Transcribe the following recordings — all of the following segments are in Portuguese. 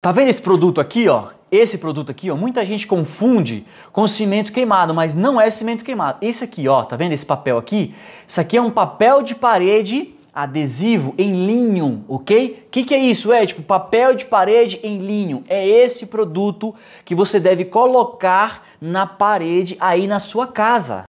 Tá vendo esse produto aqui, ó? Esse produto aqui, ó, muita gente confunde com cimento queimado, mas não é cimento queimado. Esse aqui, ó, tá vendo esse papel aqui? Isso aqui é um papel de parede adesivo em linho, ok? O que, que é isso? É tipo papel de parede em linho. É esse produto que você deve colocar na parede aí na sua casa.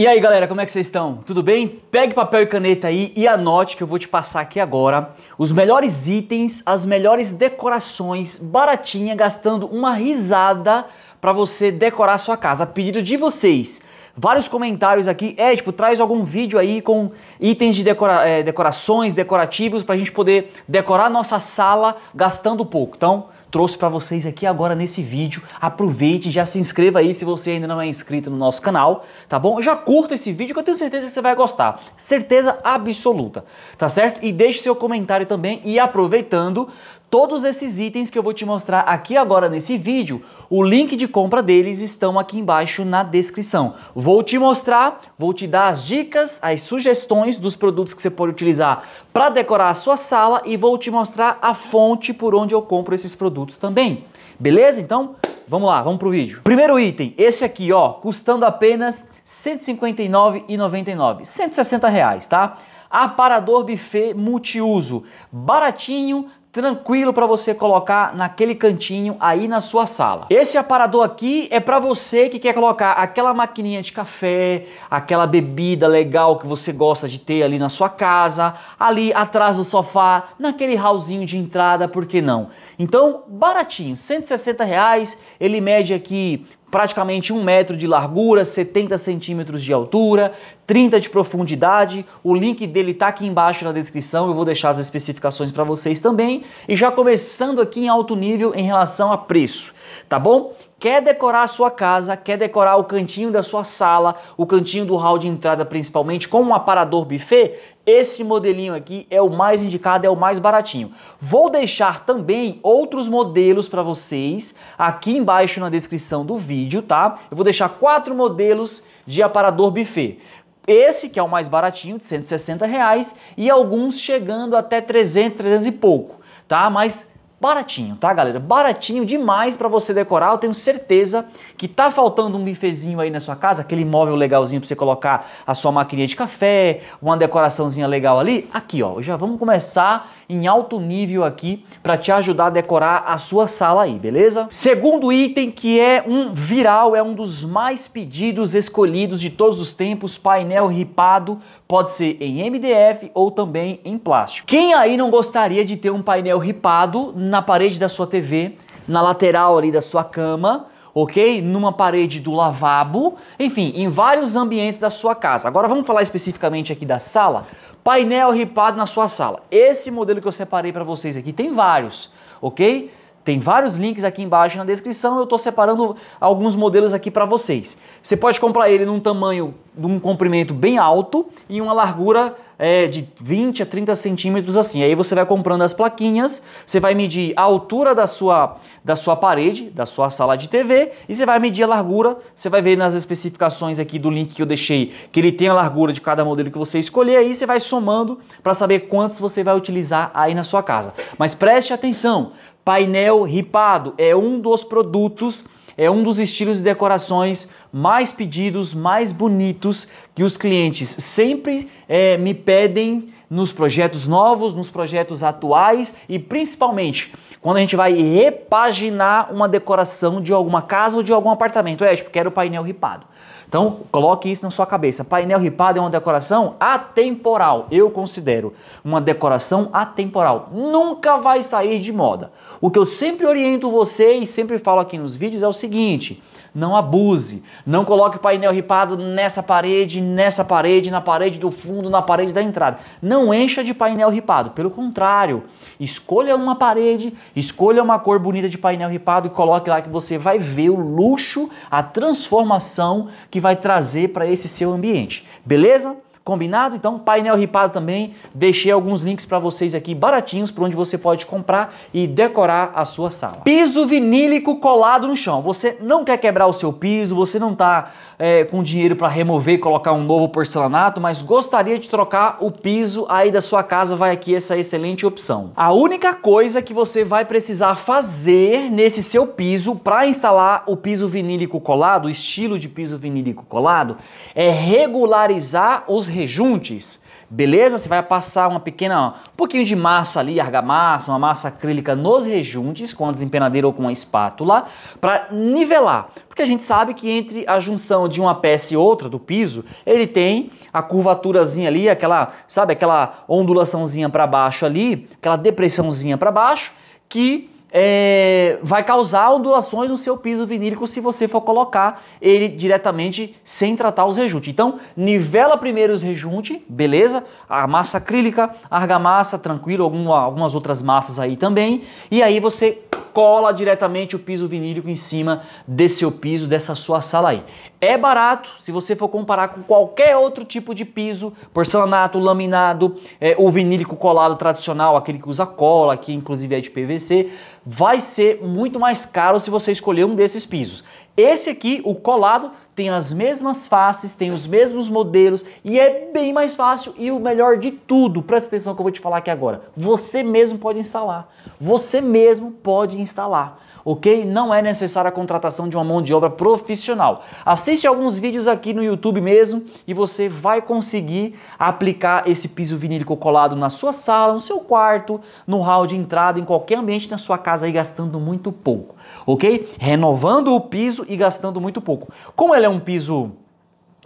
E aí galera, como é que vocês estão? Tudo bem? Pegue papel e caneta aí e anote que eu vou te passar aqui agora os melhores itens, as melhores decorações, baratinha, gastando uma risada para você decorar a sua casa, a pedido de vocês vários comentários aqui. É, tipo, traz algum vídeo aí com itens de decora é, decorações, decorativos, pra gente poder decorar nossa sala gastando pouco. Então, trouxe para vocês aqui agora nesse vídeo. Aproveite, já se inscreva aí se você ainda não é inscrito no nosso canal, tá bom? Já curta esse vídeo que eu tenho certeza que você vai gostar. Certeza absoluta, tá certo? E deixe seu comentário também e aproveitando, Todos esses itens que eu vou te mostrar aqui agora nesse vídeo, o link de compra deles estão aqui embaixo na descrição. Vou te mostrar, vou te dar as dicas, as sugestões dos produtos que você pode utilizar para decorar a sua sala e vou te mostrar a fonte por onde eu compro esses produtos também. Beleza? Então, vamos lá, vamos pro vídeo. Primeiro item, esse aqui, ó, custando apenas R$ 159,99, R$ reais, tá? Aparador buffet multiuso, baratinho, tranquilo para você colocar naquele cantinho aí na sua sala. Esse aparador aqui é para você que quer colocar aquela maquininha de café, aquela bebida legal que você gosta de ter ali na sua casa, ali atrás do sofá, naquele hallzinho de entrada, por que não? Então, baratinho, 160 reais, ele mede aqui praticamente um metro de largura, 70 centímetros de altura, 30 de profundidade. O link dele está aqui embaixo na descrição, eu vou deixar as especificações para vocês também. E já começando aqui em alto nível em relação a preço, tá bom? quer decorar a sua casa, quer decorar o cantinho da sua sala, o cantinho do hall de entrada principalmente, com um aparador buffet, esse modelinho aqui é o mais indicado, é o mais baratinho. Vou deixar também outros modelos para vocês aqui embaixo na descrição do vídeo, tá? Eu vou deixar quatro modelos de aparador buffet. Esse, que é o mais baratinho, de 160 reais, e alguns chegando até 300, 300 e pouco, tá? Mas baratinho, tá, galera? Baratinho demais para você decorar. Eu tenho certeza que tá faltando um bifezinho aí na sua casa, aquele móvel legalzinho para você colocar a sua maquininha de café, uma decoraçãozinha legal ali. Aqui, ó, já vamos começar em alto nível aqui para te ajudar a decorar a sua sala aí, beleza? Segundo item que é um viral, é um dos mais pedidos escolhidos de todos os tempos, painel ripado, pode ser em MDF ou também em plástico. Quem aí não gostaria de ter um painel ripado na parede da sua TV, na lateral ali da sua cama, ok? Numa parede do lavabo, enfim, em vários ambientes da sua casa. Agora vamos falar especificamente aqui da sala. Painel ripado na sua sala. Esse modelo que eu separei para vocês aqui tem vários, ok? Tem vários links aqui embaixo na descrição, eu estou separando alguns modelos aqui para vocês. Você pode comprar ele num tamanho, num comprimento bem alto e uma largura é, de 20 a 30 centímetros assim. Aí você vai comprando as plaquinhas, você vai medir a altura da sua, da sua parede, da sua sala de TV e você vai medir a largura. Você vai ver nas especificações aqui do link que eu deixei que ele tem a largura de cada modelo que você escolher. Aí você vai somando para saber quantos você vai utilizar aí na sua casa. Mas preste atenção, painel ripado é um dos produtos é um dos estilos de decorações mais pedidos, mais bonitos que os clientes sempre é, me pedem nos projetos novos, nos projetos atuais e principalmente quando a gente vai repaginar uma decoração de alguma casa ou de algum apartamento. É, tipo, quero painel ripado. Então, coloque isso na sua cabeça. Painel ripado é uma decoração atemporal. Eu considero uma decoração atemporal. Nunca vai sair de moda. O que eu sempre oriento você e sempre falo aqui nos vídeos é o seguinte: não abuse. Não coloque painel ripado nessa parede, nessa parede, na parede do fundo, na parede da entrada. Não encha de painel ripado. Pelo contrário, escolha uma parede, escolha uma cor bonita de painel ripado e coloque lá que você vai ver o luxo, a transformação que vai trazer para esse seu ambiente. Beleza? Combinado? Então, painel ripado também. Deixei alguns links para vocês aqui baratinhos para onde você pode comprar e decorar a sua sala. Piso vinílico colado no chão. Você não quer quebrar o seu piso, você não está é, com dinheiro para remover e colocar um novo porcelanato, mas gostaria de trocar o piso aí da sua casa, vai aqui essa excelente opção. A única coisa que você vai precisar fazer nesse seu piso para instalar o piso vinílico colado, o estilo de piso vinílico colado, é regularizar os rejuntes, beleza? Você vai passar uma pequena, um pouquinho de massa ali, argamassa, uma massa acrílica nos rejuntes, com a desempenadeira ou com a espátula, para nivelar. Porque a gente sabe que entre a junção de uma peça e outra do piso, ele tem a curvaturazinha ali, aquela, sabe, aquela ondulaçãozinha para baixo ali, aquela depressãozinha para baixo, que é, vai causar ondulações no seu piso vinílico se você for colocar ele diretamente sem tratar os rejunte. Então, nivela primeiro os rejunte, beleza? A massa acrílica, argamassa, tranquilo, alguma, algumas outras massas aí também. E aí você cola diretamente o piso vinílico em cima desse seu piso, dessa sua sala aí. É barato se você for comparar com qualquer outro tipo de piso, porcelanato, laminado, é, ou vinílico colado tradicional, aquele que usa cola, que inclusive é de PVC, vai ser muito mais caro se você escolher um desses pisos. Esse aqui, o colado, tem as mesmas faces, tem os mesmos modelos e é bem mais fácil e o melhor de tudo, presta atenção que eu vou te falar aqui agora, você mesmo pode instalar, você mesmo pode instalar ok? Não é necessária a contratação de uma mão de obra profissional. Assiste alguns vídeos aqui no YouTube mesmo e você vai conseguir aplicar esse piso vinílico colado na sua sala, no seu quarto, no hall de entrada, em qualquer ambiente na sua casa aí gastando muito pouco, ok? Renovando o piso e gastando muito pouco. Como ele é um piso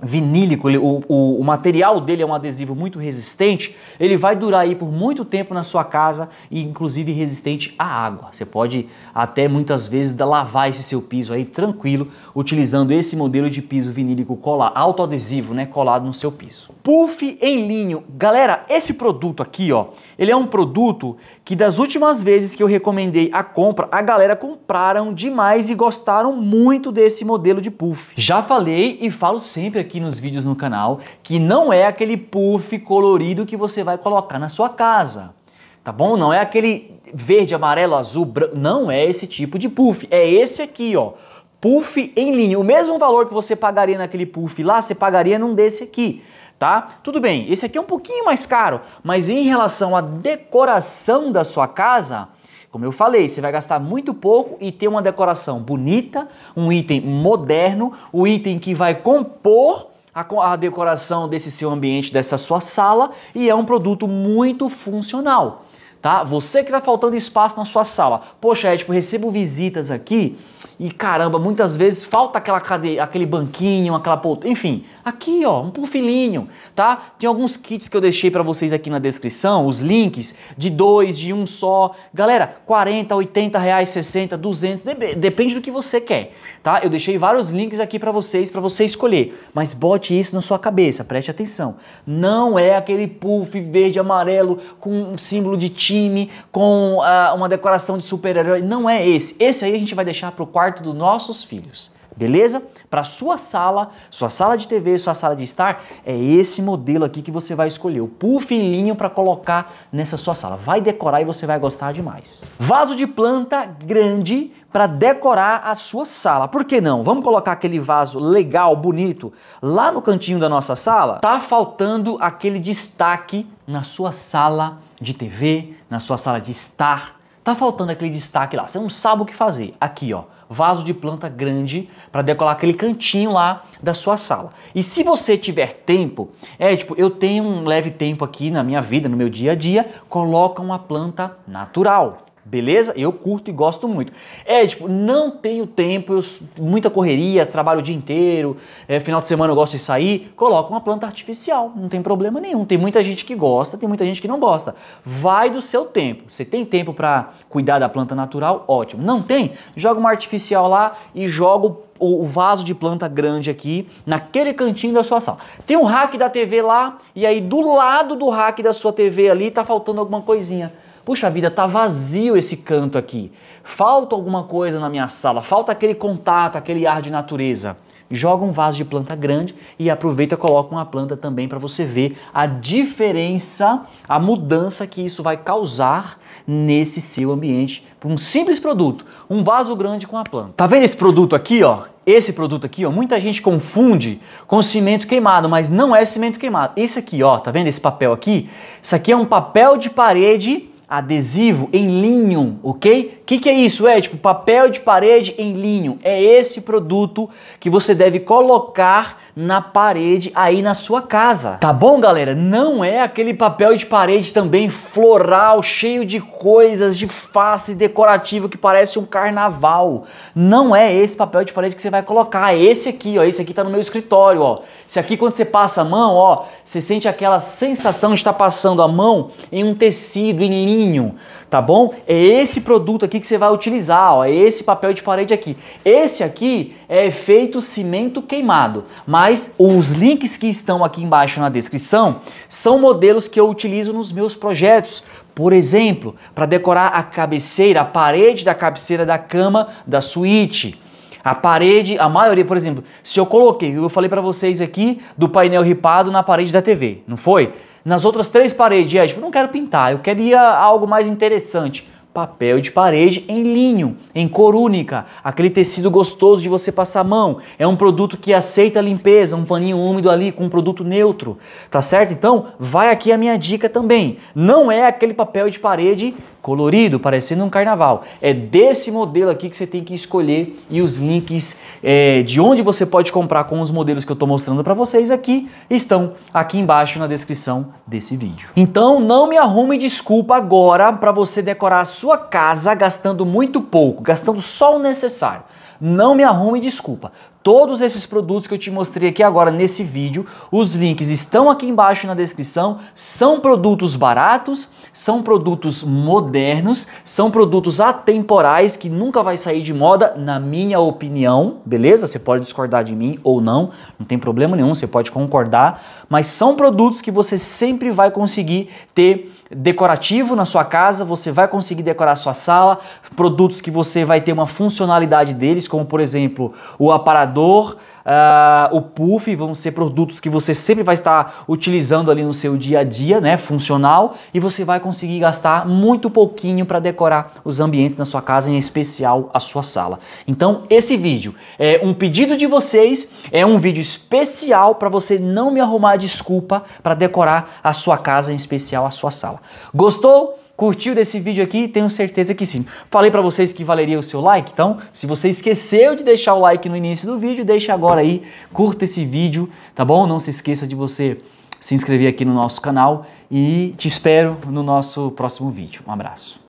vinílico, ele, o, o, o, material dele é um adesivo muito resistente, ele vai durar aí por muito tempo na sua casa e inclusive resistente à água. Você pode até muitas vezes lavar esse seu piso aí tranquilo utilizando esse modelo de piso vinílico colar, autoadesivo, né, colado no seu piso. Puff em linho. Galera, esse produto aqui, ó, ele é um produto que das últimas vezes que eu recomendei a compra, a galera compraram demais e gostaram muito desse modelo de puff. Já falei e falo sempre aqui nos vídeos no canal que não é aquele puff colorido que você vai colocar na sua casa. Tá bom? Não é aquele verde, amarelo, azul, branco. Não é esse tipo de puff. É esse aqui, ó puff em linho. O mesmo valor que você pagaria naquele puff lá, você pagaria num desse aqui tá? Tudo bem, esse aqui é um pouquinho mais caro, mas em relação à decoração da sua casa, como eu falei, você vai gastar muito pouco e ter uma decoração bonita, um item moderno, o um item que vai compor a, a decoração desse seu ambiente, dessa sua sala, e é um produto muito funcional tá? Você que está faltando espaço na sua sala. Poxa, é tipo, recebo visitas aqui e caramba, muitas vezes falta aquela cadeira, aquele banquinho, aquela poltrona, enfim, Aqui, ó, um puffilinho, tá? Tem alguns kits que eu deixei para vocês aqui na descrição, os links de dois, de um só. Galera, 40, 80 reais, 60, 200, depende do que você quer, tá? Eu deixei vários links aqui para vocês, para você escolher. Mas bote isso na sua cabeça, preste atenção. Não é aquele puff verde, amarelo, com um símbolo de time, com uh, uma decoração de super-herói. Não é esse. Esse aí a gente vai deixar pro quarto dos nossos filhos. Beleza? Para sua sala, sua sala de TV, sua sala de estar, é esse modelo aqui que você vai escolher, o pufilinho para colocar nessa sua sala. Vai decorar e você vai gostar demais. Vaso de planta grande para decorar a sua sala. Por que não? Vamos colocar aquele vaso legal, bonito, lá no cantinho da nossa sala? Tá faltando aquele destaque na sua sala de TV, na sua sala de estar, Tá faltando aquele destaque lá, você não sabe o que fazer. Aqui, ó, vaso de planta grande para decolar aquele cantinho lá da sua sala. E se você tiver tempo, é tipo, eu tenho um leve tempo aqui na minha vida, no meu dia a dia, coloca uma planta natural beleza? Eu curto e gosto muito. É, tipo, não tenho tempo, eu, muita correria, trabalho o dia inteiro, é, final de semana eu gosto de sair, coloca uma planta artificial, não tem problema nenhum. Tem muita gente que gosta, tem muita gente que não gosta. Vai do seu tempo. Você tem tempo para cuidar da planta natural? Ótimo. Não tem? Joga uma artificial lá e joga o vaso de planta grande aqui, naquele cantinho da sua sala. Tem um rack da TV lá, e aí do lado do rack da sua TV ali tá faltando alguma coisinha Puxa vida, tá vazio esse canto aqui. Falta alguma coisa na minha sala, falta aquele contato, aquele ar de natureza. Joga um vaso de planta grande e aproveita e coloca uma planta também para você ver a diferença, a mudança que isso vai causar nesse seu ambiente. Um simples produto, um vaso grande com a planta. Tá vendo esse produto aqui, ó? Esse produto aqui, ó, muita gente confunde com cimento queimado, mas não é cimento queimado. Esse aqui, ó, tá vendo esse papel aqui? Isso aqui é um papel de parede adesivo em linho, ok? O que, que, é isso? É tipo papel de parede em linho. É esse produto que você deve colocar na parede aí na sua casa. Tá bom, galera? Não é aquele papel de parede também floral, cheio de coisas, de face decorativo que parece um carnaval. Não é esse papel de parede que você vai colocar. É esse aqui, ó. Esse aqui tá no meu escritório, ó. Esse aqui, quando você passa a mão, ó, você sente aquela sensação de estar tá passando a mão em um tecido, em linho, tá bom? É esse produto aqui aqui que você vai utilizar, ó, é esse papel de parede aqui. Esse aqui é feito cimento queimado, mas os links que estão aqui embaixo na descrição são modelos que eu utilizo nos meus projetos. Por exemplo, para decorar a cabeceira, a parede da cabeceira da cama da suíte. A parede, a maioria, por exemplo, se eu coloquei, eu falei para vocês aqui do painel ripado na parede da TV, não foi? Nas outras três paredes, é tipo, não quero pintar, eu queria algo mais interessante papel de parede em linho, em cor única aquele tecido gostoso de você passar a mão. É um produto que aceita a limpeza, um paninho úmido ali com um produto neutro, tá certo? Então, vai aqui a minha dica também. Não é aquele papel de parede colorido, parecendo um carnaval. É desse modelo aqui que você tem que escolher e os links é, de onde você pode comprar com os modelos que eu estou mostrando para vocês aqui estão aqui embaixo na descrição desse vídeo. Então não me arrume desculpa agora para você decorar a sua casa gastando muito pouco, gastando só o necessário. Não me arrume desculpa. Todos esses produtos que eu te mostrei aqui agora nesse vídeo, os links estão aqui embaixo na descrição, são produtos baratos são produtos modernos, são produtos atemporais que nunca vai sair de moda, na minha opinião, beleza? Você pode discordar de mim ou não, não tem problema nenhum, você pode concordar, mas são produtos que você sempre vai conseguir ter decorativo na sua casa, você vai conseguir decorar a sua sala, produtos que você vai ter uma funcionalidade deles, como por exemplo, o aparador uh, o puff vão ser produtos que você sempre vai estar utilizando ali no seu dia a dia, né, funcional, e você vai conseguir gastar muito pouquinho para decorar os ambientes na sua casa, em especial a sua sala. Então, esse vídeo é um pedido de vocês, é um vídeo especial para você não me arrumar desculpa para decorar a sua casa, em especial a sua sala. Gostou? Curtiu desse vídeo aqui? Tenho certeza que sim. Falei para vocês que valeria o seu like, então se você esqueceu de deixar o like no início do vídeo, deixa agora aí, curta esse vídeo, tá bom? Não se esqueça de você se inscrever aqui no nosso canal e te espero no nosso próximo vídeo. Um abraço.